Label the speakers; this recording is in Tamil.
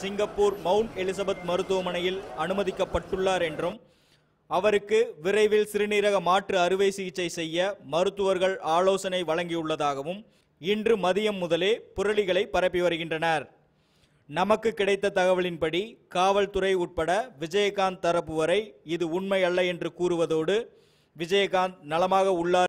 Speaker 1: சிங்கப்பூர் மவுண்ட் எலிசபெத் மருத்துவமனையில் அனுமதிக்கப்பட்டுள்ளார் என்றும் அவருக்கு விரைவில் சிறுநீரக மாற்று அறுவை சிகிச்சை செய்ய மருத்துவர்கள் ஆலோசனை வழங்கியுள்ளதாகவும் இன்று மதியம் முதலே புரளிகளை பரப்பி வருகின்றனர் நமக்கு கிடைத்த தகவலின்படி காவல்துறை உட்பட விஜயகாந்த் தரப்பு வரை இது உண்மை அல்ல என்று கூறுவதோடு விஜயகாந்த் நலமாக உள்ளார்